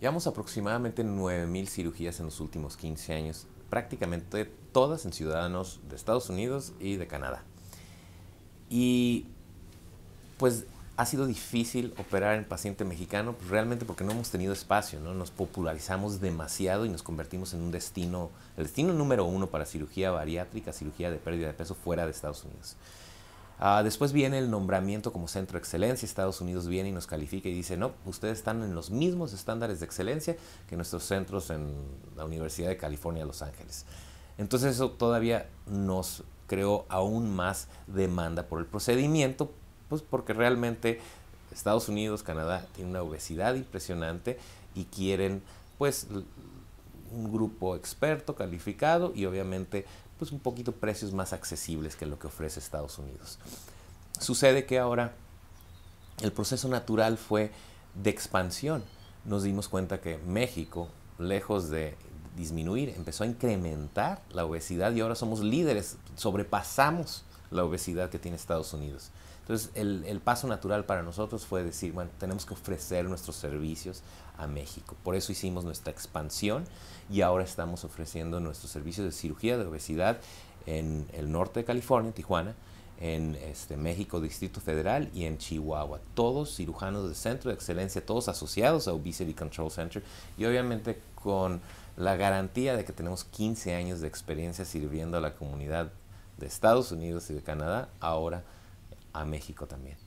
Llevamos aproximadamente 9.000 cirugías en los últimos 15 años, prácticamente todas en ciudadanos de Estados Unidos y de Canadá. Y pues ha sido difícil operar en paciente mexicano, pues, realmente porque no hemos tenido espacio, Nos popularizamos demasiado y nos convertimos en un destino, el destino número uno para cirugía bariátrica, cirugía de pérdida de peso fuera de Estados Unidos. Ah, después viene el nombramiento como centro de excelencia. Estados Unidos viene y nos califica y dice, no, ustedes están en los mismos estándares de excelencia que nuestros centros en la Universidad de California, Los Ángeles. Entonces eso todavía nos creó aún más demanda por el procedimiento, pues porque realmente Estados Unidos, Canadá, tiene una obesidad impresionante y quieren pues un grupo experto, calificado y obviamente pues, un poquito precios más accesibles que lo que ofrece Estados Unidos. Sucede que ahora el proceso natural fue de expansión. Nos dimos cuenta que México, lejos de disminuir, empezó a incrementar la obesidad y ahora somos líderes, sobrepasamos la obesidad que tiene Estados Unidos. Entonces, el, paso natural para nosotros fue decir, bueno, tenemos que ofrecer nuestros servicios a México. Por eso hicimos nuestra expansión y ahora estamos ofreciendo nuestros servicios de cirugía de obesidad en el norte de California, Tijuana, en este, México, Distrito Federal y en Chihuahua. Todos cirujanos del centro de excelencia, todos asociados a Obesity Control Center y obviamente con la garantía de que tenemos 15 años de experiencia sirviendo a la comunidad de Estados Unidos y de Canadá ahora a México también.